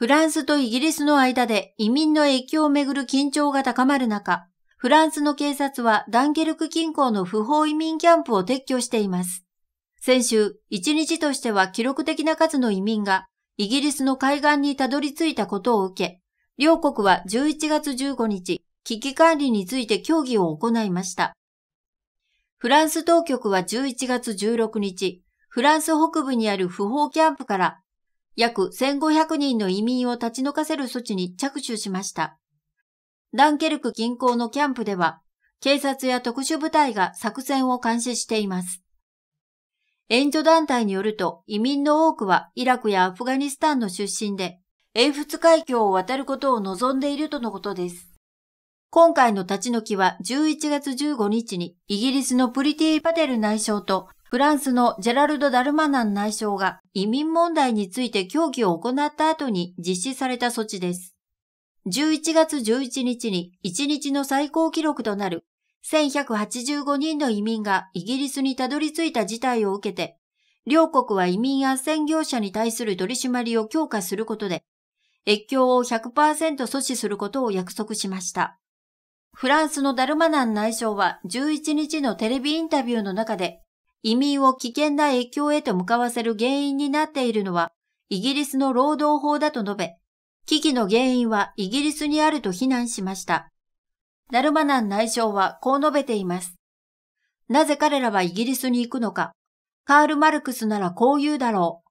フランスとイギリスの間で移民の影響をめぐる緊張が高まる中、フランスの警察はダンケルク近郊の不法移民キャンプを撤去しています。先週、1日としては記録的な数の移民がイギリスの海岸にたどり着いたことを受け、両国は11月15日、危機管理について協議を行いました。フランス当局は11月16日、フランス北部にある不法キャンプから約1500人の移民を立ち退かせる措置に着手しました。ダンケルク近郊のキャンプでは、警察や特殊部隊が作戦を監視しています。援助団体によると、移民の多くはイラクやアフガニスタンの出身で、英仏海峡を渡ることを望んでいるとのことです。今回の立ち退きは11月15日にイギリスのプリティ・パテル内相とフランスのジェラルド・ダルマナン内相が移民問題について協議を行った後に実施された措置です。11月11日に1日の最高記録となる1185人の移民がイギリスにたどり着いた事態を受けて、両国は移民や専業者に対する取り締まりを強化することで、越境を100%阻止することを約束しました。フランスのダルマナン内相は11日のテレビインタビューの中で、移民を危険な影響へと向かわせる原因になっているのはイギリスの労働法だと述べ、危機の原因はイギリスにあると非難しました。ナルマナン内相はこう述べています。なぜ彼らはイギリスに行くのか。カール・マルクスならこう言うだろう。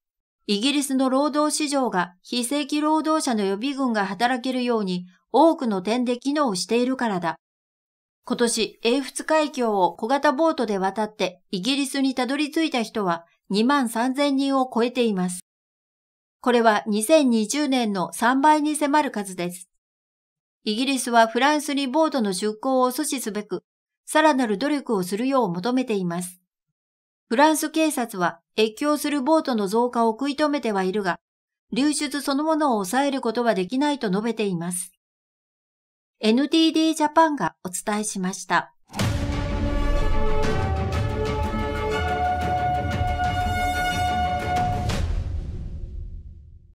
イギリスの労働市場が非正規労働者の予備軍が働けるように多くの点で機能しているからだ。今年、英仏海峡を小型ボートで渡ってイギリスにたどり着いた人は2万3000人を超えています。これは2020年の3倍に迫る数です。イギリスはフランスにボートの出港を阻止すべく、さらなる努力をするよう求めています。フランス警察は越境するボートの増加を食い止めてはいるが、流出そのものを抑えることはできないと述べています。NDD ジャパンがお伝えしました。